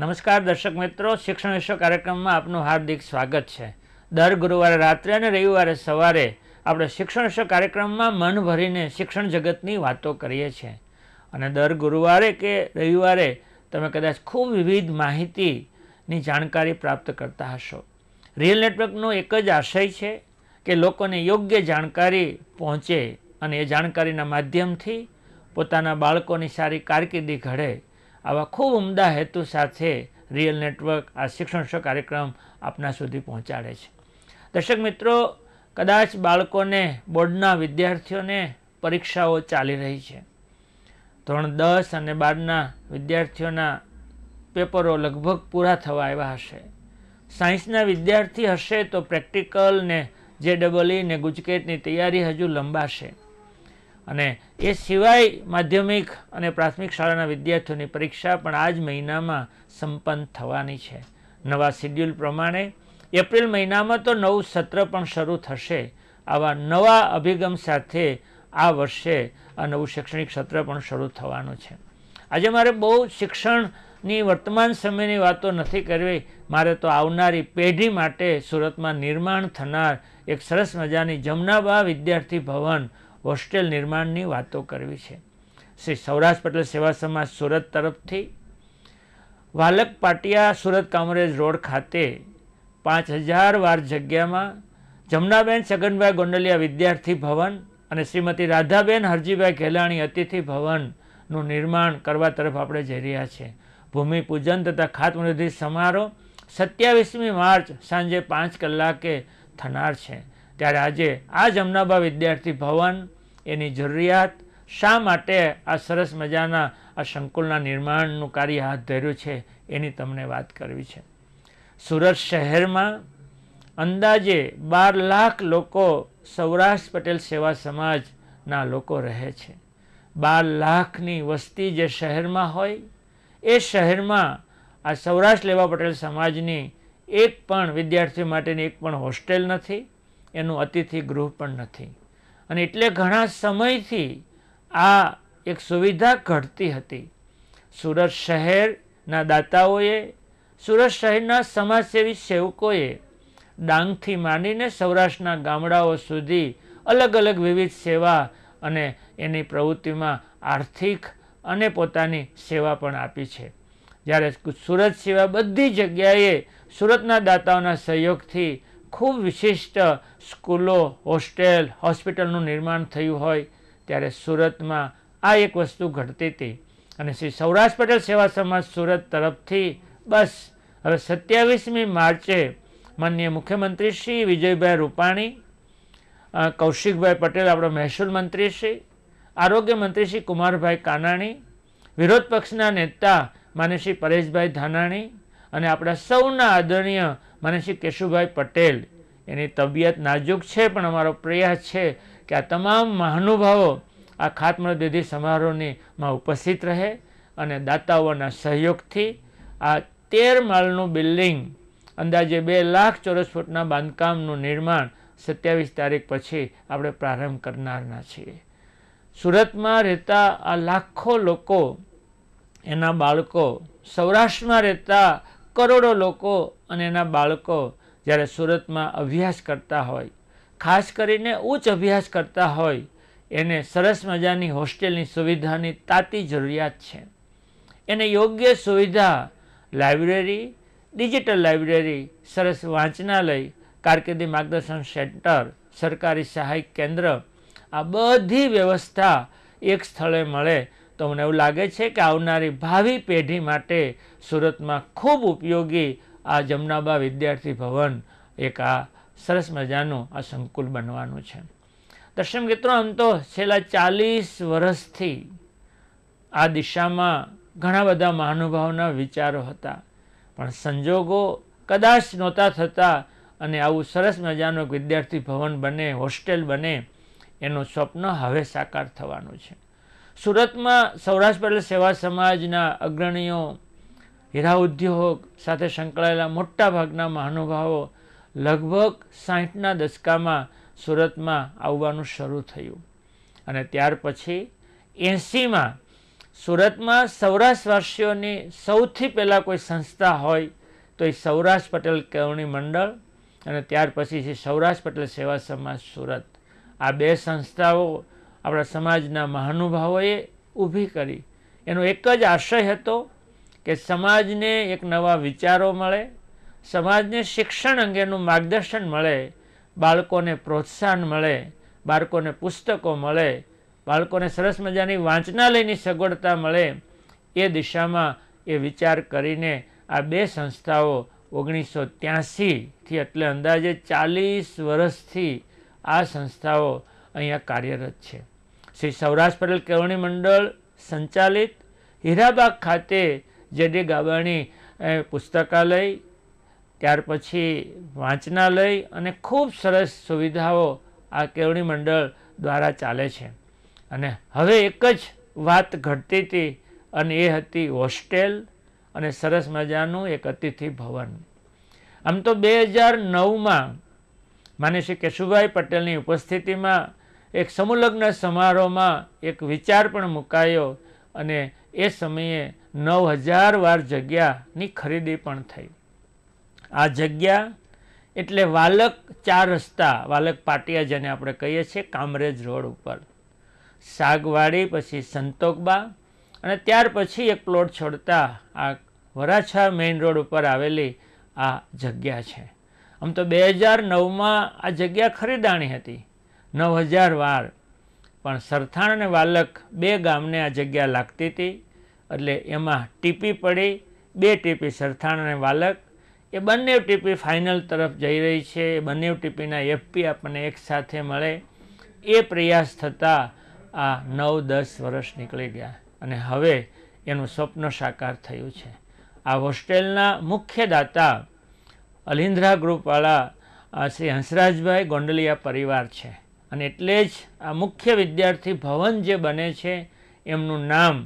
નમસ્કાર દર્શક મિત્રો શિક્ષણ વિશ્વ કાર્યક્રમમાં આપનું હાર્દિક સ્વાગત છે દર ગુરુવારે રાત્રે અને રવિવારે સવારે આપણે શિક્ષણ વિશ્વ કાર્યક્રમમાં મન ભરીને શિક્ષણ જગતની વાતો કરીએ છીએ અને દર ગુરુવારે કે રવિવારે તમે કદાચ ખૂબ વિવિધ માહિતીની જાણકારી પ્રાપ્ત કરતા હશો રિયલ નેટવર્કનો એક જ આશય છે કે લોકોને યોગ્ય જાણકારી પહોંચે અને એ જાણકારીના માધ્યમથી પોતાના બાળકોની સારી કારકિર્દી ઘડે આવા ખૂબ ઉમદા હેતુ સાથે રિયલ નેટવર્ક આ શિક્ષણ શો કાર્યક્રમ આપના સુધી પહોંચાડે છે દર્શક મિત્રો કદાચ બાળકોને બોર્ડના વિદ્યાર્થીઓને પરીક્ષાઓ ચાલી રહી છે ધોરણ દસ અને બારના વિદ્યાર્થીઓના પેપરો લગભગ પૂરા થવા આવ્યા હશે સાયન્સના વિદ્યાર્થી હશે તો પ્રેક્ટિકલ ને જે ડબલ ને ગુજકેટની તૈયારી હજુ લંબાશે અને એ સિવાય માધ્યમિક અને પ્રાથમિક શાળાના વિદ્યાર્થીઓની પરીક્ષા પણ આ જ મહિનામાં સંપન્ન થવાની છે નવા શિડ્યુલ પ્રમાણે એપ્રિલ મહિનામાં તો નવું સત્ર પણ શરૂ થશે આવા નવા અભિગમ સાથે આ વર્ષે આ નવું શૈક્ષણિક સત્ર પણ શરૂ થવાનું છે આજે મારે બહુ શિક્ષણની વર્તમાન સમયની વાતો નથી કરવી મારે તો આવનારી પેઢી માટે સુરતમાં નિર્માણ થનાર એક સરસ મજાની જમનાબા વિદ્યાર્થી ભવન હોસ્ટેલ નિર્માણની વાતો કરવી છે શ્રી સૌરાષ્ટ્ર પટેલ સેવા સમાજ સુરત તરફથી વાલક પાટિયા સુરત કામરેજ રોડ ખાતે પાંચ હજાર વાર જગ્યામાં જમનાબેન છગનભાઈ ગોંડલિયા વિદ્યાર્થી ભવન અને શ્રીમતી રાધાબેન હરજીભાઈ ઘેલાણી અતિથિ ભવનનું નિર્માણ કરવા તરફ આપણે જઈ રહ્યા છીએ ભૂમિપૂજન તથા ખાતમુહૂર્તિ સમારોહ સત્યાવીસમી માર્ચ સાંજે પાંચ કલાકે થનાર છે ત્યારે આજે આ જ અમનાબા વિદ્યાર્થી ભવન એની જરૂરિયાત શા માટે આ સરસ મજાના આ સંકુલના નિર્માણનું કાર્ય હાથ ધર્યું છે એની તમને વાત કરવી છે સુરત શહેરમાં અંદાજે બાર લાખ લોકો સૌરાષ્ટ્ર પટેલ સેવા સમાજના લોકો રહે છે બાર લાખની વસ્તી જે શહેરમાં હોય એ શહેરમાં આ સૌરાષ્ટ્ર લેવા પટેલ સમાજની એક પણ વિદ્યાર્થીઓ માટેની એક પણ હોસ્ટેલ નથી એનું અતિથિ ગૃહ પણ નથી અને એટલે ઘણા સમયથી આ એક સુવિધા ઘટતી હતી સુરત શહેરના દાતાઓએ સુરત શહેરના સમાજસેવી સેવકોએ ડાંગથી માંડીને સૌરાષ્ટ્રના ગામડાઓ સુધી અલગ અલગ વિવિધ સેવા અને એની પ્રવૃત્તિમાં આર્થિક અને પોતાની સેવા પણ આપી છે જ્યારે સુરત સિવાય બધી જગ્યાએ સુરતના દાતાઓના સહયોગથી ખૂબ વિશિષ્ટ સ્કૂલો હોસ્ટેલ હોસ્પિટલનું નિર્માણ થયું હોય ત્યારે સુરતમાં આ એક વસ્તુ ઘટતી હતી અને શ્રી સૌરાષ્ટ્ર પટેલ સેવા સમાજ સુરત તરફથી બસ હવે સત્યાવીસમી માર્ચે માનનીય મુખ્યમંત્રી શ્રી વિજયભાઈ રૂપાણી કૌશિકભાઈ પટેલ આપણા મહેસૂલ મંત્રી શ્રી આરોગ્ય મંત્રી શ્રી કુમારભાઈ કાનાણી વિરોધ પક્ષના નેતા માન્ય શ્રી પરેશભાઈ ધાનાણી અને આપણા સૌના આદરણીય મને શ્રી કેશુભાઈ પટેલ એની તબિયત નાજુક છે પણ અમારો પ્રયાસ છે કે આ તમામ મહાનુભાવો આ ખાતમુહૂર્ત સમારોહનીમાં ઉપસ્થિત રહે અને દાતાઓના સહયોગથી આ તેર માળનું બિલ્ડિંગ અંદાજે બે લાખ ચોરસ ફૂટના બાંધકામનું નિર્માણ સત્યાવીસ તારીખ પછી આપણે પ્રારંભ કરનારના છીએ સુરતમાં રહેતા આ લાખો લોકો એના બાળકો સૌરાષ્ટ્રમાં રહેતા કરોડો લોકો અને એના બાળકો જ્યારે સુરતમાં અભ્યાસ કરતા હોય ખાસ કરીને ઉચ્ચ અભ્યાસ કરતા હોય એને સરસ મજાની હોસ્ટેલની સુવિધાની તાતી જરૂરિયાત છે એને યોગ્ય સુવિધા લાઇબ્રેરી ડિજિટલ લાઇબ્રેરી સરસ વાંચનાલય કારકિર્દી માર્ગદર્શન સેન્ટર સરકારી સહાય કેન્દ્ર આ બધી વ્યવસ્થા એક સ્થળે મળે તો મને એવું લાગે છે કે આવનારી ભાવિ પેઢી માટે સુરતમાં ખૂબ ઉપયોગી આ જમનાબા વિદ્યાર્થી ભવન એક આ સરસ મજાનું આ સંકુલ બનવાનું છે દર્શન મિત્રો આમ તો છેલ્લા ચાલીસ વર્ષથી આ દિશામાં ઘણા બધા મહાનુભાવના વિચારો હતા પણ સંજોગો કદાચ નહોતા થતા અને આવું સરસ મજાનું એક વિદ્યાર્થી ભવન બને હોસ્ટેલ બને એનું સ્વપ્ન હવે સાકાર થવાનું છે સુરતમાં સૌરાષ્ટ્ર પટેલ સેવા સમાજના અગ્રણીઓ હીરા ઉદ્યોગ સાથે સંકળાયેલા મોટાભાગના મહાનુભાવો લગભગ સાહીઠના દશકામાં સુરતમાં આવવાનું શરૂ થયું અને ત્યાર પછી એંસીમાં સુરતમાં સૌરાષ્ટ્રવાસીઓની સૌથી પહેલાં કોઈ સંસ્થા હોય તો એ સૌરાષ્ટ્ર પટેલ કેળવણી મંડળ અને ત્યાર પછી છે સૌરાષ્ટ્ર પટેલ સેવા સમાજ સુરત આ બે સંસ્થાઓ આપણા સમાજના મહાનુભાવોએ ઊભી કરી એનો એક જ આશય હતો કે સમાજને એક નવા વિચારો મળે સમાજને શિક્ષણ અંગેનું માર્ગદર્શન મળે બાળકોને પ્રોત્સાહન મળે બાળકોને પુસ્તકો મળે બાળકોને સરસ મજાની વાંચનાલયની સગવડતા મળે એ દિશામાં એ વિચાર કરીને આ બે સંસ્થાઓ ઓગણીસો ત્યાંસીથી એટલે અંદાજે ચાલીસ વર્ષથી આ સંસ્થાઓ અહીંયા કાર્યરત છે શ્રી સૌરાષ્ટ્ર પટેલ કેળવણી મંડળ સંચાલિત હીરાબાગ ખાતે જે ડી ગાબાણી પુસ્તકાલય ત્યાર પછી વાંચનાલય અને ખૂબ સરસ સુવિધાઓ આ કેવણી મંડળ દ્વારા ચાલે છે અને હવે એક જ વાત ઘટતી હતી અને એ હતી હોસ્ટેલ અને સરસ મજાનું એક અતિથિ ભવન આમ તો બે હજાર નવમાં માન્ય શ્રી કેશુભાઈ પટેલની ઉપસ્થિતિમાં એક સમુલગ્ન સમારોહમાં એક વિચાર પણ મુકાયો અને એ સમયે નવ હજાર વાર જગ્યાની ખરીદી પણ થઈ આ જગ્યા એટલે વાલક ચાર રસ્તા વાલક પાટિયા જેને આપણે કહીએ છીએ કામરેજ રોડ ઉપર સાગવાડી પછી સંતોકબા અને ત્યાર પછી એક પ્લોટ છોડતા આ વરાછા મેઇન રોડ ઉપર આવેલી આ જગ્યા છે આમ તો બે હજાર નવમાં આ જગ્યા ખરીદાણી હતી નવ હજાર વાર પણ સરથાણ અને વાલક બે ગામને આ જગ્યા લાગતી હતી એટલે એમાં ટીપી પડી બે ટીપી સરથાણ અને વાલક એ બંને ટીપી ફાઇનલ તરફ જઈ રહી છે એ બંને ટીપીના એફપી આપણને એકસાથે મળે એ પ્રયાસ થતાં આ નવ દસ વર્ષ નીકળી ગયા અને હવે એનું સ્વપ્ન સાકાર થયું છે આ હોસ્ટેલના મુખ્ય દાતા અલિન્દ્રા ગ્રુપવાળા શ્રી હંસરાજભાઈ ગોંડલિયા પરિવાર છે અને એટલે જ આ મુખ્ય વિદ્યાર્થી ભવન જે બને છે એમનું નામ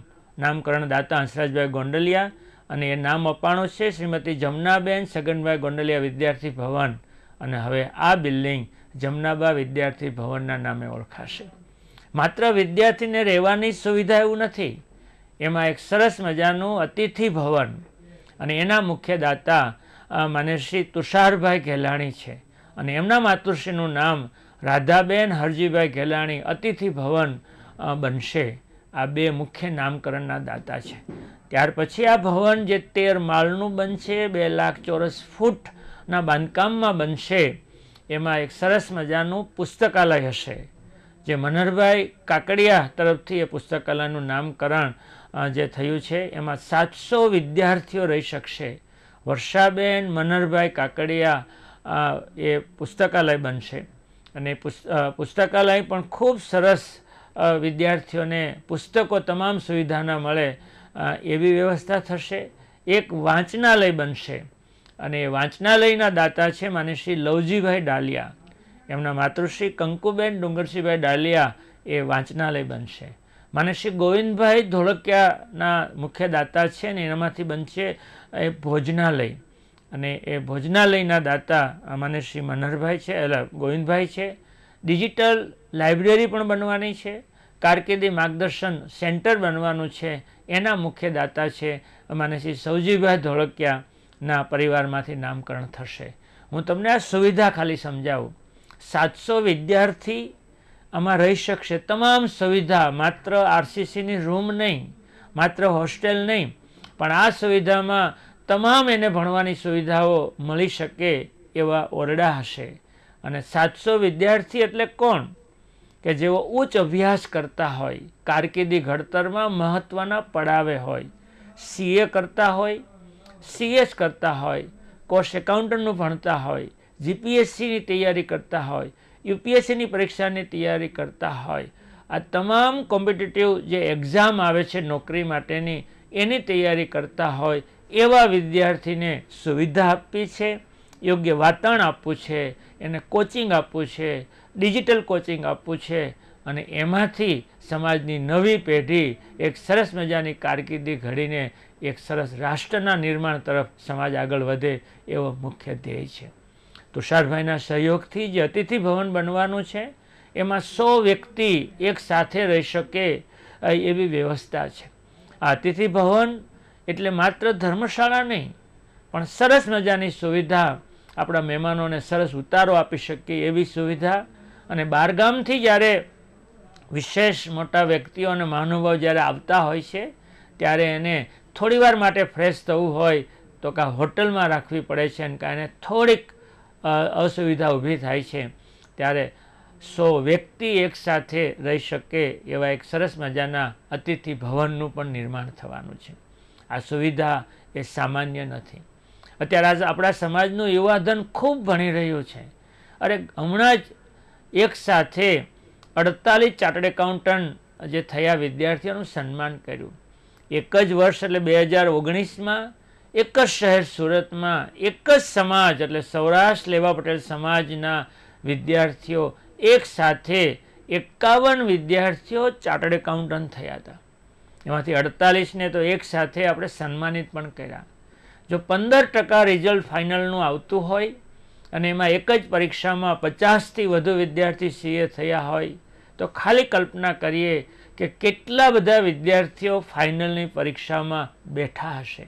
નામકરણ દાતા હંસરાજભાઈ ગોંડલિયા અને એ નામ અપાણું છે શ્રીમતી જમનાબેન સગનભાઈ ગોંડલિયા વિદ્યાર્થી ભવન અને હવે આ બિલ્ડિંગ જમનાબા વિદ્યાર્થી ભવનના નામે ઓળખાશે માત્ર વિદ્યાર્થીને રહેવાની સુવિધા એવું નથી એમાં એક સરસ મજાનું અતિથિ ભવન અને એના મુખ્ય દાતા માને શ્રી તુષારભાઈ ઘેલાણી છે અને એમના માતુશ્રીનું નામ રાધાબેન હરજીભાઈ ઘેલાણી અતિથિ ભવન બનશે આ બે મુખ્ય નામકરણના દાતા છે ત્યાર પછી આ ભવન જે તેર માળનું બનશે બે લાખ ચોરસ ફૂટના બાંધકામમાં બનશે એમાં એક સરસ મજાનું પુસ્તકાલય હશે જે મનહરભાઈ કાકડિયા તરફથી એ પુસ્તકાલયનું નામકરણ જે થયું છે એમાં સાતસો વિદ્યાર્થીઓ રહી શકશે વર્ષાબેન મનહરભાઈ કાકડિયા એ પુસ્તકાલય બનશે અને પુસ્તકાલય પણ ખૂબ સરસ વિદ્યાર્થીઓને પુસ્તકો તમામ સુવિધાના મળે એવી વ્યવસ્થા થશે એક વાંચનાલય બનશે અને એ વાંચનાલયના દાતા છે માનેશ્રી લવજીભાઈ ડાલિયા એમના માતૃશ્રી કંકુબેન ડુંગરસિંહભાઈ ડાલિયા એ વાંચનાલય બનશે માનેશ્રી ગોવિંદભાઈ ધોળકિયાના મુખ્ય દાતા છે ને એનામાંથી બનશે એ ભોજનાલય અને એ ભોજનાલયના દાતા માનેશ્રી મનહરભાઈ છે એટલે ગોવિંદભાઈ છે ડિજિટલ લાઇબ્રેરી પણ બનવાની છે કારકિર્દી માર્ગદર્શન સેન્ટર બનવાનું છે એના મુખ્ય દાતા છે અમારે શ્રી સૌજીભાઈ ધોળકિયાના પરિવારમાંથી નામકરણ થશે હું તમને આ સુવિધા ખાલી સમજાવું સાતસો વિદ્યાર્થી આમાં રહી શકશે તમામ સુવિધા માત્ર આરસીસીની રૂમ નહીં માત્ર હોસ્ટેલ નહીં પણ આ સુવિધામાં તમામ એને ભણવાની સુવિધાઓ મળી શકે એવા ઓરડા હશે અને સાતસો વિદ્યાર્થી એટલે કોણ કે જેઓ ઉચ્ચ અભ્યાસ કરતા હોય કારકિર્દી ઘડતરમાં મહત્ત્વના પડાવે હોય સીએ કરતા હોય સીએસ કરતા હોય કોર્સ એકાઉન્ટન્ટનું ભણતા હોય જીપીએસસીની તૈયારી કરતા હોય યુપીએસસીની પરીક્ષાની તૈયારી કરતા હોય આ તમામ કોમ્પિટિટિવ જે એક્ઝામ આવે છે નોકરી માટેની એની તૈયારી કરતા હોય એવા વિદ્યાર્થીને સુવિધા આપવી છે યોગ્ય વાતાવરણ આપવું છે એને કોચિંગ આપવું છે ડિજિટલ કોચિંગ આપવું છે અને એમાંથી સમાજની નવી પેઢી એક સરસ મજાની કારકિર્દી ઘડીને એક સરસ રાષ્ટ્રના નિર્માણ તરફ સમાજ આગળ વધે એવો મુખ્ય ધ્યેય છે તુષારભાઈના સહયોગથી જે અતિથિ ભવન બનવાનું છે એમાં સો વ્યક્તિ એક સાથે રહી શકે એવી વ્યવસ્થા છે આ અતિથિ ભવન એટલે માત્ર ધર્મશાળા નહીં પણ સરસ મજાની સુવિધા આપણા મહેમાનોને સરસ ઉતારો આપી શકીએ એવી સુવિધા અને બહારગામથી જ્યારે વિશેષ મોટા વ્યક્તિઓ અને મહાનુભાવ જ્યારે આવતા હોય છે ત્યારે એને થોડીવાર માટે ફ્રેશ થવું હોય તો કાં હોટલમાં રાખવી પડે છે અને કારણે થોડીક અસુવિધા ઊભી થાય છે ત્યારે સો વ્યક્તિ એકસાથે રહી શકે એવા એક સરસ મજાના અતિથિ ભવનનું પણ નિર્માણ થવાનું છે આ સુવિધા એ સામાન્ય નથી અત્યારે આજ આપણા સમાજનું યુવાધન ખૂબ ભણી રહ્યું છે અરે હમણાં જ એક સાથે અડતાલીસ ચાર્ટર્ડ એકાઉન્ટન્ટ જે થયા વિદ્યાર્થીઓનું સન્માન કર્યું એક જ વર્ષ એટલે બે હજાર ઓગણીસમાં એક જ શહેર સુરતમાં એક જ સમાજ એટલે સૌરાષ્ટ્ર લેવા પટેલ સમાજના વિદ્યાર્થીઓ એક સાથે એકાવન વિદ્યાર્થીઓ ચાર્ટર્ડ એકાઉન્ટન્ટ થયા હતા એમાંથી અડતાલીસને તો એક સાથે આપણે સન્માનિત પણ કર્યા જો પંદર ટકા રિઝલ્ટ ફાઇનલનું આવતું હોય અને એમાં એક જ પરીક્ષામાં પચાસથી વધુ વિદ્યાર્થી સીએ થયા હોય તો ખાલી કલ્પના કરીએ કે કેટલા બધા વિદ્યાર્થીઓ ફાઇનલની પરીક્ષામાં બેઠા હશે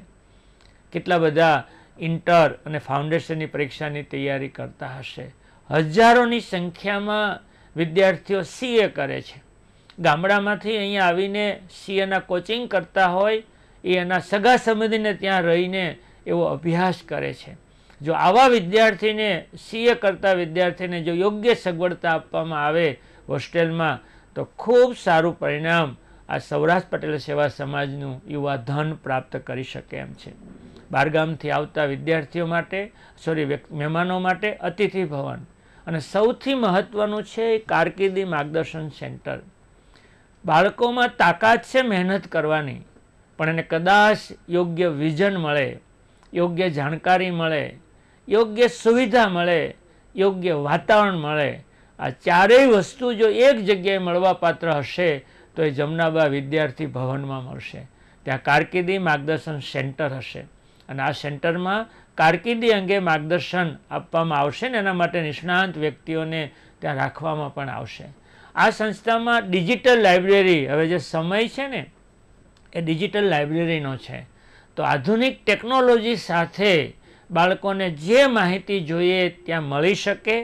કેટલા બધા ઇન્ટર અને ફાઉન્ડેશનની પરીક્ષાની તૈયારી કરતા હશે હજારોની સંખ્યામાં વિદ્યાર્થીઓ સીએ કરે છે ગામડામાંથી અહીંયા આવીને સીએના કોચિંગ કરતા હોય એ એના સગા સંબંધીને ત્યાં રહીને એવો અભ્યાસ કરે છે જો આવા વિદ્યાર્થીને સીએ કરતા વિદ્યાર્થીને જો યોગ્ય સગવડતા આપવામાં આવે હોસ્ટેલમાં તો ખૂબ સારું પરિણામ આ સૌરાષ્ટ્ર પટેલ સેવા સમાજનું યુવા ધન પ્રાપ્ત કરી શકે એમ છે બહારગામથી આવતા વિદ્યાર્થીઓ માટે સોરી મહેમાનો માટે અતિથિ ભવન અને સૌથી મહત્ત્વનું છે કારકિર્દી માર્ગદર્શન સેન્ટર બાળકોમાં તાકાત છે મહેનત કરવાની પણ એને કદાચ યોગ્ય વિઝન મળે યોગ્ય જાણકારી મળે યોગ્ય સુવિધા મળે યોગ્ય વાતાવરણ મળે આ ચારેય વસ્તુ જો એક જગ્યાએ મળવાપાત્ર હશે તો એ જમનાબા વિદ્યાર્થી ભવનમાં મળશે ત્યાં કારકિર્દી માર્ગદર્શન સેન્ટર હશે અને આ સેન્ટરમાં કારકિર્દી અંગે માર્ગદર્શન આપવામાં આવશે ને એના માટે નિષ્ણાંત વ્યક્તિઓને ત્યાં રાખવામાં પણ આવશે આ સંસ્થામાં ડિજિટલ લાઇબ્રેરી હવે જે સમય છે ને એ ડિજિટલ લાઇબ્રેરીનો છે તો આધુનિક ટેકનોલોજી સાથે બાળકોને જે માહિતી જોઈએ ત્યાં મળી શકે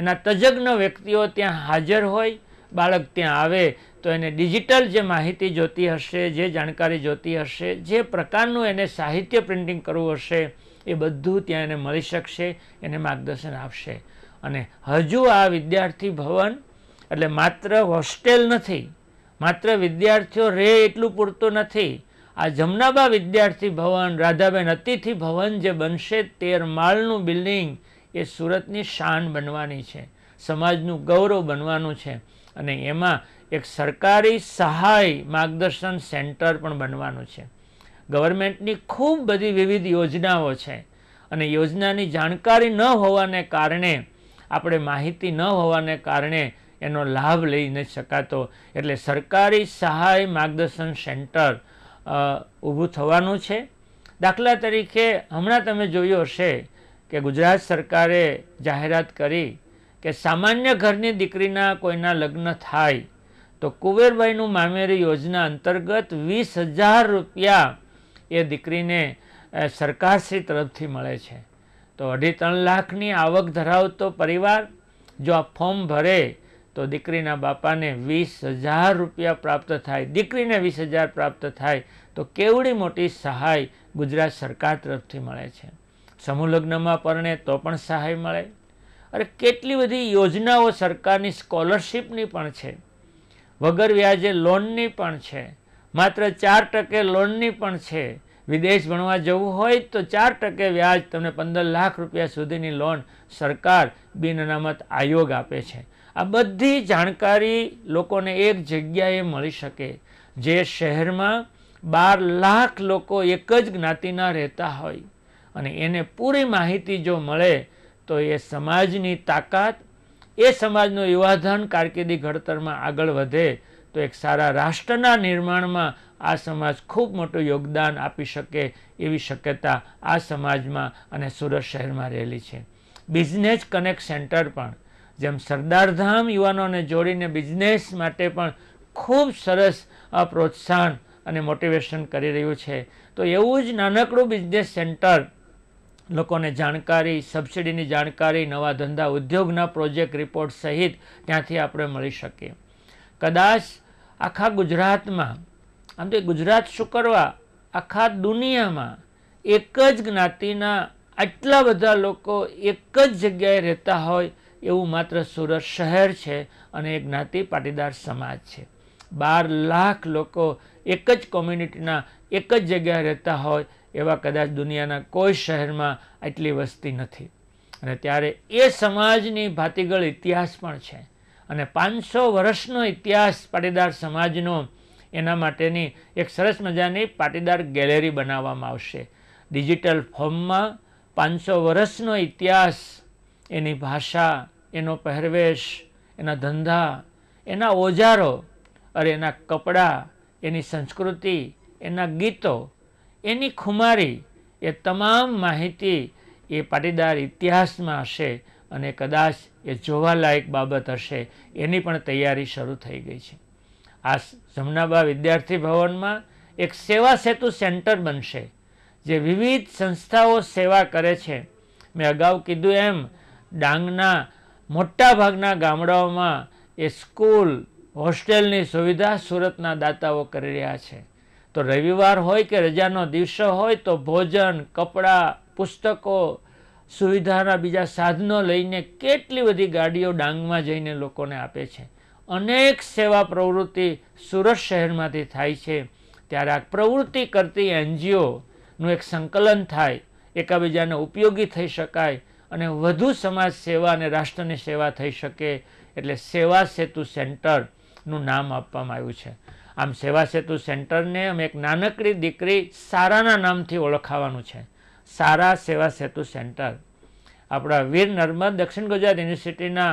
એના તજજ્ઞ વ્યક્તિઓ ત્યાં હાજર હોય બાળક ત્યાં આવે તો એને ડિજિટલ જે માહિતી જોતી હશે જે જાણકારી જોતી હશે જે પ્રકારનું એને સાહિત્ય પ્રિન્ટિંગ કરવું હશે એ બધું ત્યાં એને મળી શકશે એને માર્ગદર્શન આપશે અને હજુ આ વિદ્યાર્થી ભવન એટલે માત્ર હોસ્ટેલ નથી માત્ર વિદ્યાર્થીઓ રહે એટલું પૂરતું નથી આ જમનાબા વિદ્યાર્થી ભવન રાધાબેન અતિથિ ભવન જે બનશે તેર માળનું બિલ્ડિંગ એ સુરતની શાન બનવાની છે સમાજનું ગૌરવ બનવાનું છે અને એમાં એક સરકારી સહાય માર્ગદર્શન સેન્ટર પણ બનવાનું છે ગવર્મેન્ટની ખૂબ બધી વિવિધ યોજનાઓ છે અને યોજનાની જાણકારી ન હોવાને કારણે આપણે માહિતી ન હોવાને કારણે એનો લાભ લઈ ન શકાતો એટલે સરકારી સહાય માર્ગદર્શન સેન્ટર ઊભું થવાનું છે દાખલા તરીકે હમણાં તમે જોયું હશે કે ગુજરાત સરકારે જાહેરાત કરી કે સામાન્ય ઘરની દીકરીના કોઈના લગ્ન થાય તો કુબેરભાઈનું મામેરી યોજના અંતર્ગત વીસ હજાર રૂપિયા એ દીકરીને સરકારશ્રી તરફથી મળે છે તો અઢી ત્રણ લાખની આવક ધરાવતો પરિવાર જો આ ફોર્મ ભરે તો દીકરીના બાપાને વીસ હજાર રૂપિયા પ્રાપ્ત થાય દીકરીને વીસ હજાર પ્રાપ્ત થાય તો કેવડી મોટી સહાય ગુજરાત સરકાર તરફથી મળે છે સમૂહ લગ્નમાં પરણે તો પણ સહાય મળે અરે કેટલી બધી યોજનાઓ સરકારની સ્કોલરશીપની પણ છે વગર વ્યાજે લોનની પણ છે માત્ર ચાર ટકે લોનની પણ છે વિદેશ ભણવા જવું હોય તો ચાર ટકે વ્યાજ તમને પંદર લાખ રૂપિયા સુધીની લોન સરકાર બિન અનામત આયોગ આપે છે આ બધી જાણકારી લોકોને એક જગ્યાએ મળી શકે જે શહેરમાં બાર લાખ લોકો એક જ જ્ઞાતિના રહેતા હોય અને એને પૂરી માહિતી જો મળે તો એ સમાજની તાકાત એ સમાજનું યુવાધન કારકિર્દી ઘડતરમાં આગળ વધે તો એક સારા રાષ્ટ્રના નિર્માણમાં આ સમાજ ખૂબ મોટું યોગદાન આપી શકે એવી શક્યતા આ સમાજમાં અને સુરત શહેરમાં રહેલી છે બિઝનેસ કનેક્ટ સેન્ટર પણ જેમ સરદારધામ યુવાનોને જોડીને બિઝનેસ માટે પણ ખૂબ સરસ પ્રોત્સાહન અને મોટિવેશન કરી રહ્યું છે તો એવું જ નાનકડું બિઝનેસ સેન્ટર લોકોને જાણકારી સબસિડીની જાણકારી નવા ધંધા ઉદ્યોગના પ્રોજેક્ટ રિપોર્ટ સહિત ત્યાંથી આપણે મળી શકીએ કદાચ આખા ગુજરાતમાં આમ તો ગુજરાત શું કરવા આખા દુનિયામાં એક જ જ્ઞાતિના આટલા બધા લોકો એક જ જગ્યાએ રહેતા હોય એવું માત્ર સુરત શહેર છે અને એ જ્ઞાતિ પાટીદાર સમાજ છે બાર લાખ લોકો એક જ કોમ્યુનિટીના એક જ જગ્યાએ રહેતા હોય એવા કદાચ દુનિયાના કોઈ શહેરમાં આટલી વસ્તી નથી અને ત્યારે એ સમાજની ભાતીગળ ઇતિહાસ પણ છે અને પાંચસો વર્ષનો ઇતિહાસ પાટીદાર સમાજનો એના માટેની એક સરસ મજાની પાટીદાર ગેલેરી બનાવવામાં આવશે ડિજિટલ ફોર્મમાં પાંચસો વર્ષનો ઇતિહાસ એની ભાષા એનો પહેરવેશ એના ધંધા એના ઓજારો અરે એના કપડાં એની સંસ્કૃતિ એના ગીતો એની ખુમારી એ તમામ માહિતી એ પાટીદાર ઇતિહાસમાં હશે અને કદાચ એ જોવાલાયક બાબત હશે એની પણ તૈયારી શરૂ થઈ ગઈ છે આ જમનાબા વિદ્યાર્થી ભવનમાં એક સેવા સેતુ સેન્ટર બનશે જે વિવિધ સંસ્થાઓ સેવા કરે છે મેં અગાઉ કીધું એમ ડાંગના મોટાભાગના ગામડાઓમાં એ સ્કૂલ હોસ્ટેલની સુવિધા સુરતના દાતાઓ કરી રહ્યા છે તો રવિવાર હોય કે રજાનો દિવસો હોય તો ભોજન કપડાં પુસ્તકો સુવિધાના બીજા સાધનો લઈને કેટલી બધી ગાડીઓ ડાંગમાં જઈને લોકોને આપે છે અનેક સેવા પ્રવૃત્તિ સુરત શહેરમાંથી થાય છે ત્યારે આ પ્રવૃત્તિ કરતી એનજીઓનું એક સંકલન થાય એકબીજાને ઉપયોગી થઈ શકાય અને વધુ સમાજ સેવા અને રાષ્ટ્રની સેવા થઈ શકે એટલે સેવા સેતુ સેન્ટરનું નામ આપવામાં આવ્યું છે આમ સેવા સેતુ સેન્ટરને અમે એક નાનકડી દીકરી સારાના નામથી ઓળખાવાનું છે સારા સેવા સેતુ સેન્ટર આપણા વીર નર્મદ દક્ષિણ ગુજરાત યુનિવર્સિટીના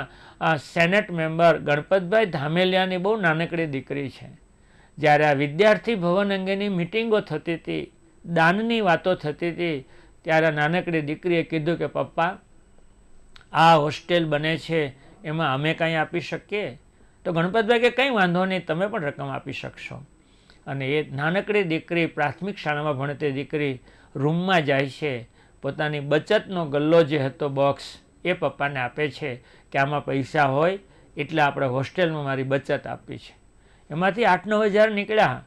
સેનેટ મેમ્બર ગણપતભાઈ ધામેલિયાની બહુ નાનકડી દીકરી છે જ્યારે આ વિદ્યાર્થી ભવન અંગેની મિટિંગો થતી હતી દાનની વાતો થતી હતી ત્યારે નાનકડી દીકરીએ કીધું કે પપ્પા આ હોસ્ટેલ બને છે એમાં અમે કાંઈ આપી શકીએ તો ગણપતભાઈ કે કંઈ વાંધો નહીં તમે પણ રકમ આપી શકશો અને એ નાનકડી દીકરી પ્રાથમિક શાળામાં ભણતી દીકરી રૂમમાં જાય છે પોતાની બચતનો ગલ્લો જે હતો બોક્સ એ પપ્પાને આપે છે કે આમાં પૈસા હોય એટલે આપણે હોસ્ટેલમાં મારી બચત આપી છે એમાંથી આઠ નવ હજાર નીકળ્યા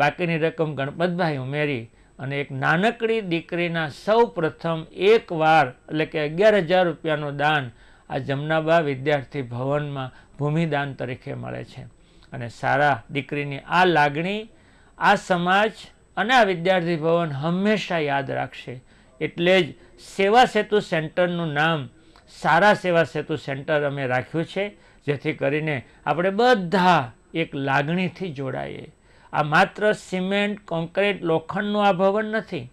બાકીની રકમ ગણપતભાઈ ઉમેરી અને એક નાનકડી દીકરીના સૌ પ્રથમ એકવાર એટલે કે અગિયાર હજાર રૂપિયાનું દાન આ જમનાબા વિદ્યાર્થી ભવનમાં ભૂમિદાન તરીકે મળે છે અને સારા દીકરીની આ લાગણી આ સમાજ અને આ વિદ્યાર્થી ભવન હંમેશા યાદ રાખશે એટલે જ સેવા સેતુ સેન્ટરનું નામ સારા સેવા સેતુ સેન્ટર અમે રાખ્યું છે જેથી કરીને આપણે બધા એક લાગણીથી જોડાઈએ આ માત્ર સિમેન્ટ કોન્ક્રીટ લોખંડનું આ ભવન નથી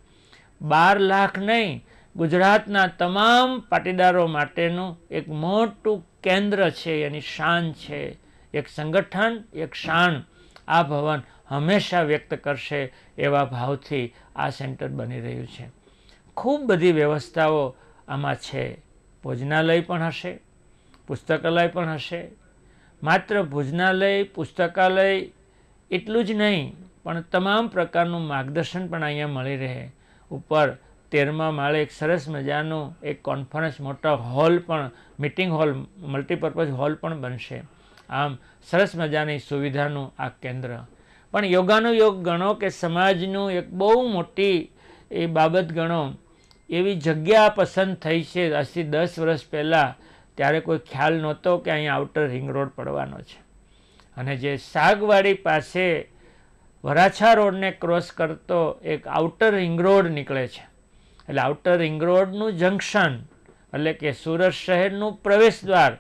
બાર લાખ નહીં ગુજરાતના તમામ પાટીદારો માટેનું એક મોટું કેન્દ્ર છે એની શાન છે એક સંગઠન એક શાન આ ભવન હંમેશા વ્યક્ત કરશે એવા ભાવથી આ સેન્ટર બની રહ્યું છે ખૂબ બધી વ્યવસ્થાઓ આમાં છે ભોજનાલય પણ હશે પુસ્તકાલય પણ હશે માત્ર ભોજનાલય પુસ્તકાલય એટલું જ નહીં પણ તમામ પ્રકારનું માર્ગદર્શન પણ અહીંયા મળી રહે ઉપર તેરમા માળે એક સરસ મજાનું એક કોન્ફરન્સ મોટા હોલ પણ મિટિંગ હોલ મલ્ટીપર્પઝ હોલ પણ બનશે આમ સરસ મજાની સુવિધાનું આ કેન્દ્ર પણ યોગાનો યોગ ગણો કે સમાજનું એક બહુ મોટી એ બાબત ગણો એવી જગ્યા પસંદ થઈ છે આજથી દસ વર્ષ પહેલાં ત્યારે કોઈ ખ્યાલ નહોતો કે અહીં આઉટર રિંગ રોડ પડવાનો છે અને જે સાગવાડી પાસે વરાછા રોડને ક્રોસ કરતો એક આઉટર રિંગ રોડ નીકળે છે એટલે આઉટર રિંગ રોડનું જંકશન એટલે કે સુરત શહેરનું પ્રવેશદ્વાર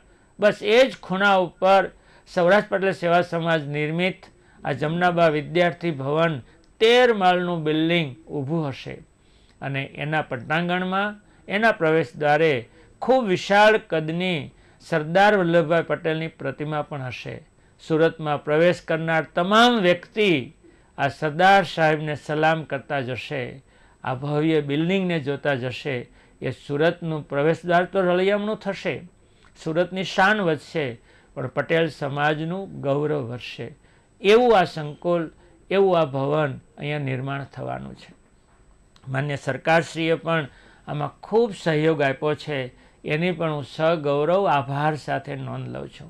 બસ એ જ ખૂણા ઉપર સૌરાષ્ટ્ર પટેલ સેવા સમાજ નિર્મિત આ જમનાબા વિદ્યાર્થી ભવન તેર માળનું બિલ્ડિંગ ઊભું હશે અને એના પટાંગણમાં એના પ્રવેશદ્વારે ખૂબ વિશાળ કદની સરદાર વલ્લભભાઈ પટેલની પ્રતિમા પણ હશે સુરતમાં પ્રવેશ કરનાર તમામ વ્યક્તિ આ સરદાર સાહેબને સલામ કરતા જશે આ ભવ્ય બિલ્ડિંગને જોતા જશે એ સુરતનું પ્રવેશદ્વાર તો રળિયામણું થશે સુરતની શાન વધશે પણ પટેલ સમાજનું ગૌરવ વધશે એવું આ સંકુલ એવું આ ભવન અહીંયા નિર્માણ થવાનું છે માન્ય સરકારશ્રીએ પણ આમાં ખૂબ સહયોગ આપ્યો છે એની પણ હું સગૌરવ આભાર સાથે નોંધ લઉં છું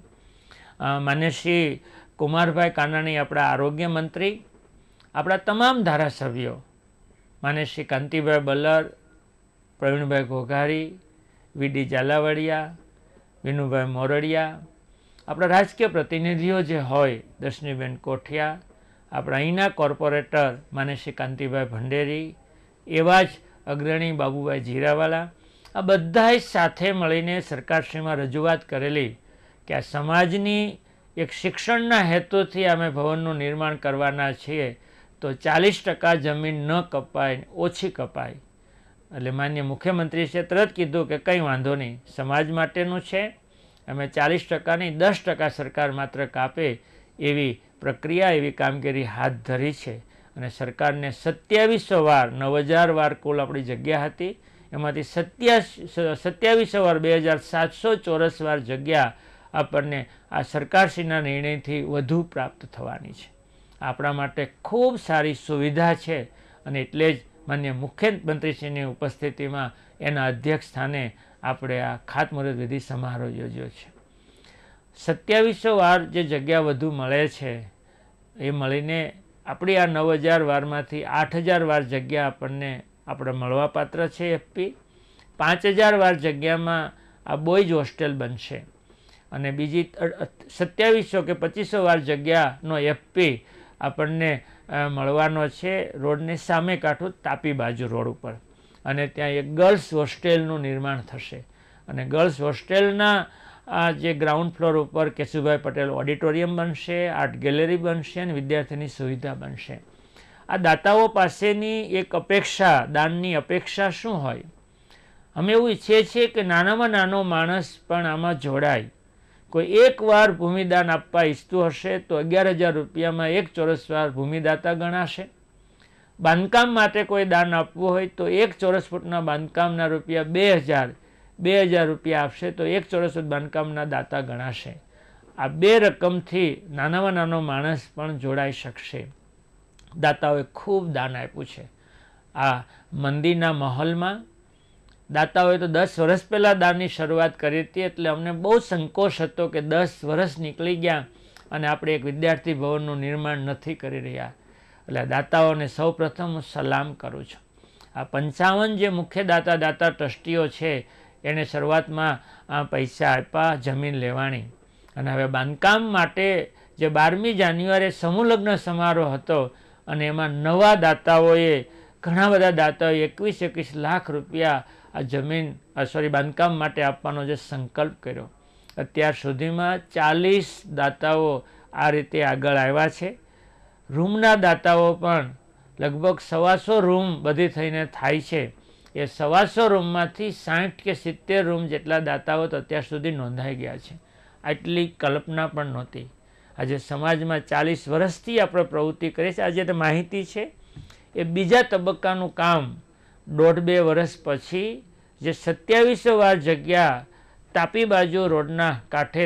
માન્ય કુમારભાઈ કાનાણી આપણા આરોગ્ય મંત્રી આપણા તમામ ધારાસભ્યો માન્ય કાંતિભાઈ બલ્લર પ્રવીણભાઈ ઘોઘારી વીડી ઝાલાવાડિયા વિનુભાઈ મોરડિયા આપણા રાજકીય પ્રતિનિધિઓ જે હોય દર્શનીબેન કોઠિયા આપણા અહીંના કોર્પોરેટર માન્ય કાંતિભાઈ ભંડેરી એવા જ અગ્રણી બાબુભાઈ જીરાવાલા આ બધાએ સાથે મળીને સરકારશ્રીમાં રજૂઆત કરેલી કે આ સમાજની એક શિક્ષણના હેતુથી અમે ભવનનું નિર્માણ કરવાના છીએ તો ચાલીસ ટકા જમીન ન કપાય ઓછી કપાય એટલે માન્ય મુખ્યમંત્રીશ્રીએ તરત કીધું કે કંઈ વાંધો નહીં સમાજ માટેનું છે અમે ચાલીસ ટકાની દસ ટકા સરકાર માત્ર કાપે એવી પ્રક્રિયા એવી કામગીરી હાથ ધરી છે અને સરકારને સત્યાવીસો વાર નવ હજાર વાર કુલ આપણી જગ્યા હતી એમાંથી સત્યા સત્યાવીસો વાર બે હજાર સાતસો ચોરસ વાર જગ્યા આપણને આ સરકારશ્રીના નિર્ણયથી વધુ પ્રાપ્ત થવાની છે આપણા માટે ખૂબ સારી સુવિધા છે અને એટલે જ માન્ય મુખ્યમંત્રીશ્રીની ઉપસ્થિતિમાં એના અધ્યક્ષ સ્થાને આપણે આ ખાતમુહૂર્ત વિધિ સમારોહ યોજ્યો છે સત્યાવીસો વાર જે જગ્યા વધુ મળે છે એ મળીને આપણી આ નવ હજાર વારમાંથી આઠ હજાર વાર જગ્યા આપણને આપણે મળવાપાત્ર છે એફપી પાંચ હજાર વાર જગ્યામાં આ બોયજ હોસ્ટેલ બનશે અને બીજી સત્યાવીસો કે પચીસો વાર જગ્યાનો એફપી આપણને મળવાનો છે રોડની સામે કાંઠું તાપી બાજુ રોડ ઉપર અને ત્યાં એક ગર્લ્સ હોસ્ટેલનું નિર્માણ થશે અને ગર્લ્સ હોસ્ટેલના આ જે ગ્રાઉન્ડ ફ્લોર ઉપર કેશુભાઈ પટેલ ઓડિટોરિયમ બનશે આર્ટ ગેલેરી બનશે અને વિદ્યાર્થીની સુવિધા બનશે આ દાતાઓ પાસેની એક અપેક્ષા દાનની અપેક્ષા શું હોય અમે એવું ઈચ્છીએ છીએ કે નાનામાં નાનો માણસ પણ આમાં જોડાય કોઈ એકવાર ભૂમિદાન આપવા ઈચ્છતું હશે તો અગિયાર હજાર રૂપિયામાં એક ચોરસ વાર ભૂમિદાતા ગણાશે બાંધકામ માટે કોઈ દાન આપવું હોય તો એક ચોરસ ફૂટના બાંધકામના રૂપિયા બે હજાર બે હજાર રૂપિયા આપશે તો એક ચોરસ ફૂટ બાંધકામના દાતા ગણાશે આ બે રકમથી નાનામાં નાનો માણસ પણ જોડાઈ શકશે દાતાઓએ ખૂબ દાન આપ્યું છે આ મંદિરના મહોલમાં દાતાઓએ તો દસ વર્ષ પહેલાં દાનની શરૂઆત કરી હતી એટલે અમને બહુ સંકોચ હતો કે દસ વર્ષ નીકળી ગયા અને આપણે એક વિદ્યાર્થી ભવનનું નિર્માણ નથી કરી રહ્યા એટલે દાતાઓને સૌ પ્રથમ હું સલામ કરું છું આ પંચાવન જે મુખ્ય દાતા દાતા ટ્રસ્ટીઓ છે એણે શરૂઆતમાં આ પૈસા આપ્યા જમીન લેવાની અને હવે બાંધકામ માટે જે બારમી જાન્યુઆરીએ સમૂહલગ્ન સમારોહ હતો અને એમાં નવા દાતાઓએ ઘણા બધા દાતાઓએ એકવીસ એકવીસ લાખ રૂપિયા આ જમીન સોરી બાંધકામ માટે આપવાનો જે સંકલ્પ કર્યો અત્યાર સુધીમાં ચાલીસ દાતાઓ આ રીતે આગળ આવ્યા છે રૂમના દાતાઓ પણ લગભગ સવાસો રૂમ બધી થઈને થાય છે એ સવાસો રૂમમાંથી સાઠ કે સિત્તેર રૂમ જેટલા દાતાઓ તો અત્યાર સુધી નોંધાઈ ગયા છે આટલી કલ્પના પણ નહોતી આજે સમાજમાં ચાલીસ વર્ષથી આપણે પ્રવૃત્તિ કરીએ છીએ આજે માહિતી છે એ બીજા તબક્કાનું કામ દોઢ બે વર્ષ પછી જે સત્યાવીસો વાર જગ્યા તાપી બાજુ રોડના કાંઠે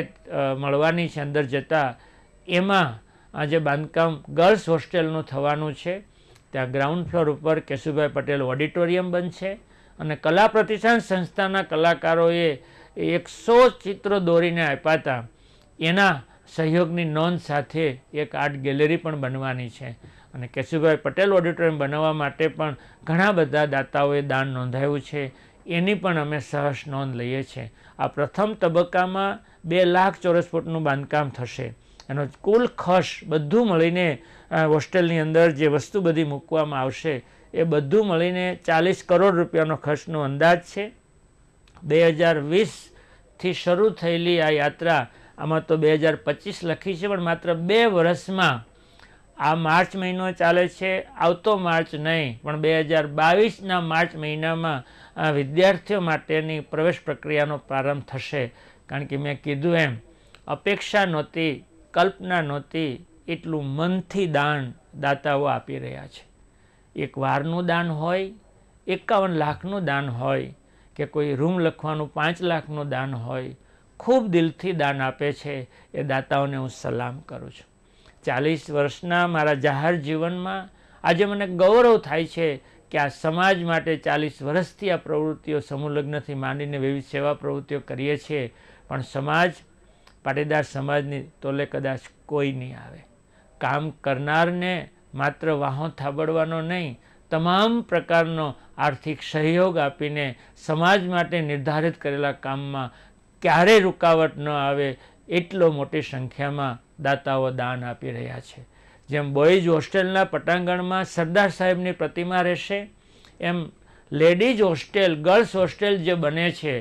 મળવાની છે અંદર જતાં એમાં આજે બાંધકામ ગર્લ્સ હોસ્ટેલનું થવાનું છે ત્યાં ગ્રાઉન્ડ ફ્લોર ઉપર કેશુભાઈ પટેલ ઓડિટોરિયમ બનશે અને કલા પ્રતિષ્ઠાન સંસ્થાના કલાકારોએ એકસો ચિત્રો દોરીને આપ્યા હતા એના સહયોગની નોંધ સાથે એક આર્ટ ગેલેરી પણ બનવાની છે અને કેશુભાઈ પટેલ ઓડિટોરિયમ બનાવવા માટે પણ ઘણા બધા દાતાઓએ દાન નોંધાયું છે એની પણ અમે સહર્ષ નોંધ લઈએ છીએ આ પ્રથમ તબક્કામાં બે લાખ ચોરસ ફૂટનું બાંધકામ થશે એનો કુલ ખર્ચ બધું મળીને હોસ્ટેલની અંદર જે વસ્તુ બધી મૂકવામાં આવશે એ બધું મળીને ચાલીસ કરોડ રૂપિયાનો ખર્ચનો અંદાજ છે બે હજાર વીસથી શરૂ થયેલી આ યાત્રા આમાં તો બે હજાર પચીસ લખી છે પણ માત્ર બે વર્ષમાં આ માર્ચ મહિનો ચાલે છે આવતો માર્ચ નહીં પણ બે હજાર બાવીસના માર્ચ મહિનામાં વિદ્યાર્થીઓ માટેની પ્રવેશ પ્રક્રિયાનો પ્રારંભ થશે કારણ કે મેં કીધું એમ અપેક્ષા નહોતી કલ્પના નહોતી એટલું મનથી દાન દાતાઓ આપી રહ્યા છે એક વારનું દાન હોય એકાવન લાખનું દાન હોય કે કોઈ રૂમ લખવાનું પાંચ લાખનું દાન હોય ખૂબ દિલથી દાન આપે છે એ દાતાઓને હું સલામ કરું છું ચાલીસ વર્ષના મારા જાહેર જીવનમાં આજે મને ગૌરવ થાય છે કે આ સમાજ માટે ચાલીસ વર્ષથી આ પ્રવૃત્તિઓ સમૂહ માંડીને વિવિધ સેવા પ્રવૃત્તિઓ કરીએ છીએ પણ સમાજ પાટીદાર સમાજની તોલે કદાચ કોઈ નહીં આવે કામ કરનારને માત્ર વાહો થાબડવાનો નહીં તમામ પ્રકારનો આર્થિક સહયોગ આપીને સમાજ માટે નિર્ધારિત કરેલા કામમાં ક્યારેય રૂકાવટ ન આવે એટલો મોટી સંખ્યામાં દાતાઓ દાન આપી રહ્યા છે જેમ બોયઝ હોસ્ટેલના પટાંગણમાં સરદાર સાહેબની પ્રતિમા રહેશે એમ લેડીઝ હોસ્ટેલ ગર્લ્સ હોસ્ટેલ જે બને છે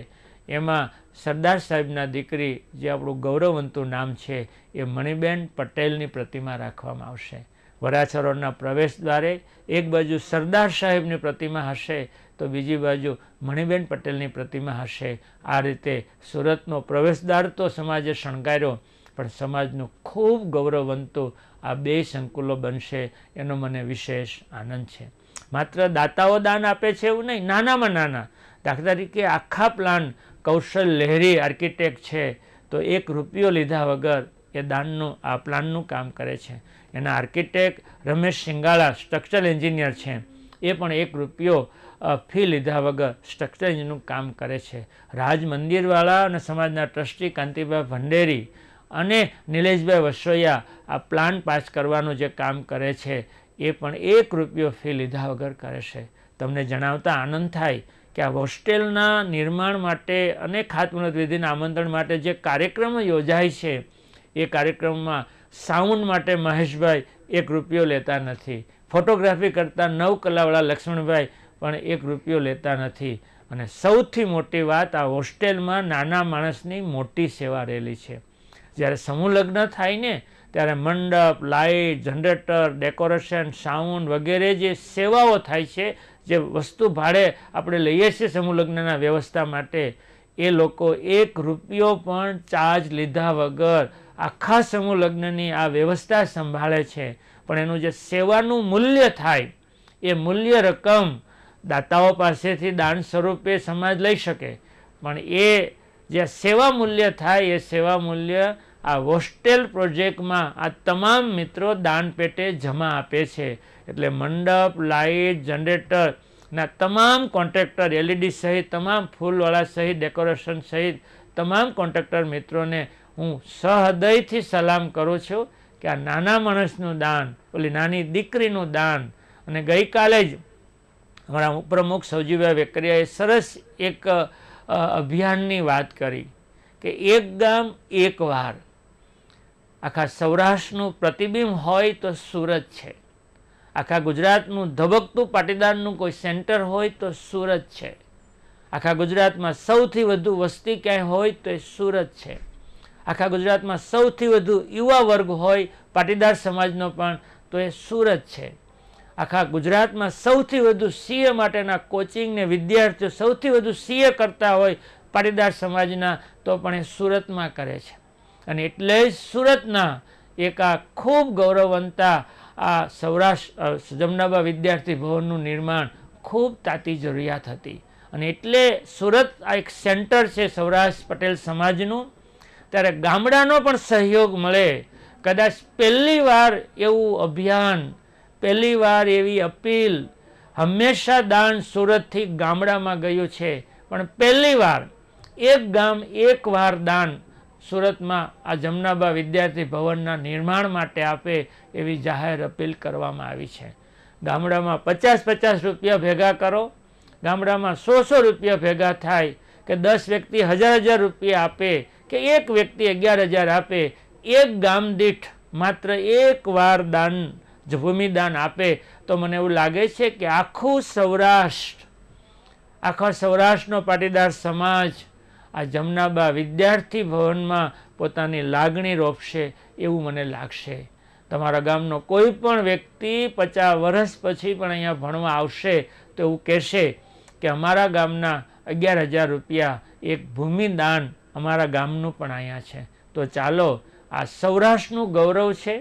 એમાં સરદાર સાહેબના દીકરી જે આપણું ગૌરવંતું નામ છે એ મણિબેન પટેલની પ્રતિમા રાખવામાં આવશે પ્રવેશ દ્વારે એક બાજુ સરદાર સાહેબની પ્રતિમા હશે તો બીજી બાજુ મણિબેન પટેલની પ્રતિમા હશે આ રીતે સુરતનો પ્રવેશદ્વાર તો સમાજે શણગાર્યો પણ સમાજનું ખૂબ ગૌરવવંતું આ બે સંકુલો બનશે એનો મને વિશેષ આનંદ છે માત્ર દાતાઓ દાન આપે છે એવું નહીં નાનામાં નાના દાખલા તરીકે આખા પ્લાન કૌશલ લહેરી આર્કિટેક્ટ છે તો એક રૂપિયો લીધા વગર એ દાનનું આ પ્લાનનું કામ કરે છે એના architect Ramesh Singala structural engineer છે એ પણ એક રૂપિયો ફી લીધા વગર સ્ટ્રક્ચર એન્જિનનું કામ કરે છે રાજમંદિરવાળા અને સમાજના ટ્રસ્ટી કાંતિભાઈ ભંડેરી અને નિલેશભાઈ વસોયા આ પ્લાન પાસ કરવાનું જે કામ કરે છે એ પણ એક રૂપિયો ફી લીધા વગર કરે છે તમને જણાવતા આનંદ થાય કે આ હોસ્ટેલના નિર્માણ માટે અને ખાતમુહૂર્ત વિધિના આમંત્રણ માટે જે કાર્યક્રમ યોજાય છે એ કાર્યક્રમમાં સાઉન્ડ માટે મહેશભાઈ એક રૂપિયો લેતા નથી ફોટોગ્રાફી કરતા નવ કલાવાળા લક્ષ્મણભાઈ પણ એક રૂપિયો લેતા નથી અને સૌથી મોટી વાત આ હોસ્ટેલમાં નાના માણસની મોટી સેવા રહેલી છે જ્યારે સમૂહ લગ્ન થાય ને ત્યારે મંડપ લાઇટ જનરેટર ડેકોરેશન સાઉન્ડ વગેરે જે સેવાઓ થાય છે જે વસ્તુ ભાડે આપણે લઈએ છીએ સમૂહ લગ્નના વ્યવસ્થા માટે એ લોકો એક રૂપિયો પણ ચાર્જ લીધા વગર આખા સમૂહ લગ્નની આ વ્યવસ્થા સંભાળે છે પણ એનું જે સેવાનું મૂલ્ય થાય એ મૂલ્ય રકમ દાતાઓ પાસેથી દાન સ્વરૂપે સમાજ લઈ શકે પણ એ જે સેવા મૂલ્ય થાય એ સેવા મૂલ્ય આ હોસ્ટેલ પ્રોજેક્ટમાં આ તમામ મિત્રો દાન પેટે જમા આપે છે એટલે મંડપ લાઇટ જનરેટર ના તમામ કોન્ટ્રાક્ટર એલઈડી સહિત તમામ ફૂલવાળા સહિત ડેકોરેશન સહિત તમામ કોન્ટ્રાક્ટર મિત્રોને હું સહૃદયથી સલામ કરું છું કે આ નાના માણસનું દાન ઓલી નાની દીકરીનું દાન અને ગઈકાલે જ અમારા ઉપપ્રમુખ સૌજીભાઈ વેકરિયાએ સરસ એક અભિયાનની વાત કરી કે એક ગામ એક વાર આખા સૌરાષ્ટ્રનું પ્રતિબિંબ હોય તો સુરત છે આખા ગુજરાતનું ધબકતું પાટીદારનું કોઈ સેન્ટર હોય તો સુરત છે આખા ગુજરાતમાં સૌથી વધુ વસ્તી ક્યાંય હોય તો એ સુરત છે આખા ગુજરાતમાં સૌથી વધુ યુવા વર્ગ હોય પાટીદાર સમાજનો પણ તો એ સુરત છે આખા ગુજરાતમાં સૌથી વધુ સીએ માટેના કોચિંગને વિદ્યાર્થીઓ સૌથી વધુ સીએ કરતા હોય પાટીદાર સમાજના તો પણ એ સુરતમાં કરે છે અને એટલે જ સુરતના એક આ ખૂબ ગૌરવવંતા આ સૌરાષ્ટ્ર જમનાબા વિદ્યાર્થી ભવનનું નિર્માણ ખૂબ તાતી જરૂરિયાત હતી અને એટલે સુરત આ એક સેન્ટર છે સૌરાષ્ટ્ર પટેલ સમાજનું ત્યારે ગામડાનો પણ સહયોગ મળે કદાચ પહેલી વાર એવું અભિયાન પહેલી વાર એવી અપીલ હંમેશા દાન સુરતથી ગામડામાં ગયું છે પણ પહેલી વાર એક ગામ એક વાર દાન સુરતમાં આ જમનાબા વિદ્યાર્થી ભવનના નિર્માણ માટે આપે એવી જાહેર અપીલ કરવામાં આવી છે ગામડામાં પચાસ પચાસ રૂપિયા ભેગા કરો ગામડામાં સો સો રૂપિયા ભેગા થાય કે દસ વ્યક્તિ હજાર હજાર રૂપિયા આપે કે એક વ્યક્તિ અગિયાર હજાર આપે એક ગામ દીઠ માત્ર એક વાર દાન ભૂમિદાન આપે તો મને એવું લાગે છે કે આખું સૌરાષ્ટ્ર આખા સૌરાષ્ટ્રનો પાટીદાર સમાજ આ જમનાબા વિદ્યાર્થી ભવનમાં પોતાની લાગણી રોપશે એવું મને લાગશે તમારા ગામનો કોઈ પણ વ્યક્તિ પચાસ વર્ષ પછી પણ અહીંયા ભણવા આવશે તો એવું કહેશે કે અમારા ગામના અગિયાર હજાર રૂપિયા એક ભૂમિદાન અમારા ગામનું પણ અહીંયા છે તો ચાલો આ સૌરાષ્ટ્રનું ગૌરવ છે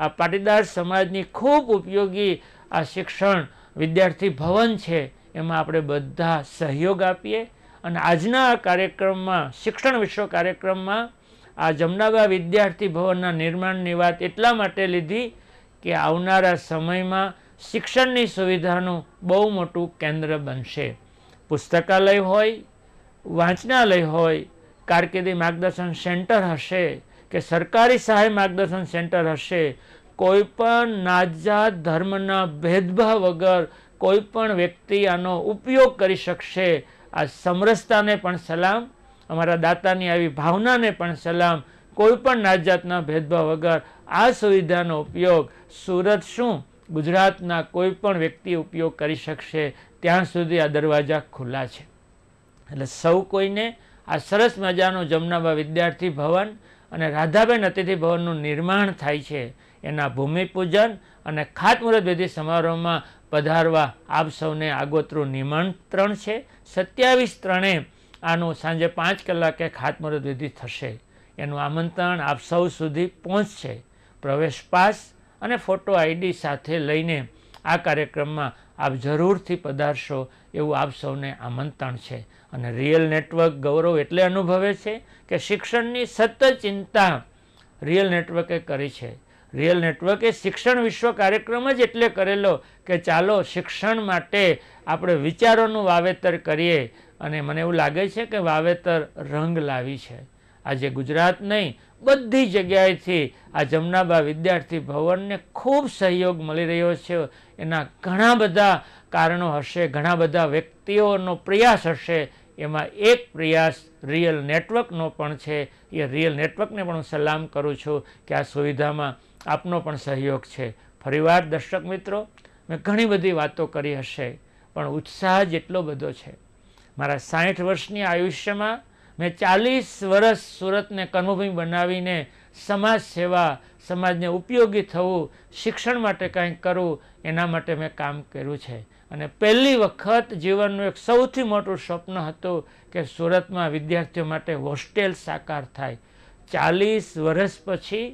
આ પાટીદાર સમાજની ખૂબ ઉપયોગી આ શિક્ષણ વિદ્યાર્થી ભવન છે એમાં આપણે બધા સહયોગ આપીએ અને આજના આ કાર્યક્રમમાં શિક્ષણ વિશ્વ કાર્યક્રમમાં આ જમનાબા વિદ્યાર્થી ભવનના નિર્માણની વાત એટલા માટે લીધી કે આવનારા સમયમાં શિક્ષણની સુવિધાનું બહુ મોટું કેન્દ્ર બનશે પુસ્તકાલય હોય વાંચનાલય હોય કારકિર્દી માર્ગદર્શન સેન્ટર હશે કે સરકારી સહાય માર્ગદર્શન સેન્ટર હશે કોઈપણ નાજાત ધર્મના ભેદભાવ વગર કોઈપણ વ્યક્તિ આનો ઉપયોગ કરી શકશે આ સમરસતાને પણ સલામ અમારા દાતાની આવી ભાવનાને પણ સલામ કોઈપણ નાજાતના ભેદભાવ વગર આ સુવિધાનો ઉપયોગ સુરત શું ગુજરાતના કોઈ પણ વ્યક્તિ ઉપયોગ કરી શકશે ત્યાં સુધી આ દરવાજા ખુલ્લા છે એટલે સૌ કોઈને આ સરસ મજાનું જમનાબા વિદ્યાર્થી ભવન અને રાધાબેન અતિથિ ભવનનું નિર્માણ થાય છે એના ભૂમિપૂજન અને ખાતમુહૂર્ત વિધિ સમારોહમાં પધારવા આપ સૌને આગોતરું નિમંત્રણ છે સત્યાવીસ ત્રણે આનું સાંજે પાંચ કલાકે ખાતમુહૂર્ત વિધિ થશે એનું આમંત્રણ આપ સૌ સુધી પહોંચશે પ્રવેશ પાસ અને ફોટો આઈડી સાથે લઈને આ કાર્યક્રમમાં આપ જરૂરથી પધારશો એવું આપ સૌને આમંત્રણ છે અને રિયલ નેટવર્ક ગૌરવ એટલે અનુભવે છે કે શિક્ષણની સતત ચિંતા રિયલ નેટવર્કે કરી છે રિયલ નેટવર્કે શિક્ષણ વિશ્વ કાર્યક્રમ જ એટલે કરેલો કે ચાલો શિક્ષણ માટે આપણે વિચારોનું વાવેતર કરીએ અને મને એવું લાગે છે કે વાવેતર રંગ લાવી છે આજે ગુજરાત નહીં બધી જગ્યાએથી આ જમનાબા વિદ્યાર્થી ભવનને ખૂબ સહયોગ મળી રહ્યો છે એના ઘણા બધા કારણો હશે ઘણા બધા વ્યક્તિઓનો પ્રયાસ હશે એમાં એક પ્રયાસ રિયલ નેટવર્કનો પણ છે એ રિયલ નેટવર્કને પણ હું સલામ કરું છું કે આ સુવિધામાં આપનો પણ સહયોગ છે ફરીવાર દર્શક મિત્રો મેં ઘણી બધી વાતો કરી હશે પણ ઉત્સાહ જ એટલો બધો છે મારા સાઠ વર્ષની આયુષ્યમાં મેં ચાલીસ વર્ષ સુરતને કર્મભૂમિ બનાવીને સમાજ સેવા સમાજને ઉપયોગી થવું શિક્ષણ માટે કંઈક કરવું એના માટે મેં કામ કર્યું છે અને પહેલી વખત જીવનનું એક સૌથી મોટું સ્વપ્ન હતું કે સુરતમાં વિદ્યાર્થીઓ માટે હોસ્ટેલ સાકાર થાય ચાલીસ વર્ષ પછી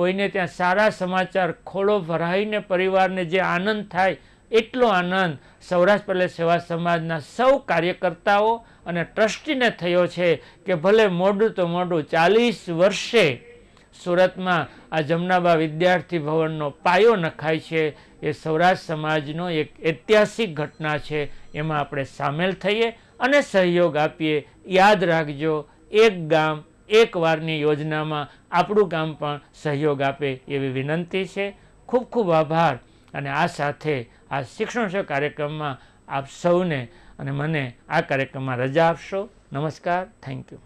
કોઈને ત્યાં સારા સમાચાર ખોળો ભરાઈને પરિવારને જે આનંદ થાય એટલો આનંદ સૌરાષ્ટ્ર પેલેસ સેવા સમાજના સૌ કાર્યકર્તાઓ અને ટ્રસ્ટીને થયો છે કે ભલે મોડું તો મોડું ચાલીસ વર્ષે સુરતમાં આ જમનાબા વિદ્યાર્થી ભવનનો પાયો નખાય છે એ સૌરાષ્ટ્ર સમાજનો એક ઐતિહાસિક ઘટના છે એમાં આપણે સામેલ થઈએ અને સહયોગ આપીએ યાદ રાખજો એક ગામ એક વારની યોજનામાં આપણું ગામ પણ સહયોગ આપે એવી વિનંતી છે ખૂબ ખૂબ આભાર અને આ સાથે આ શિક્ષણ શો કાર્યક્રમમાં આપ સૌને અને મને આ કાર્યક્રમમાં રજા આપશો નમસ્કાર થેન્ક યુ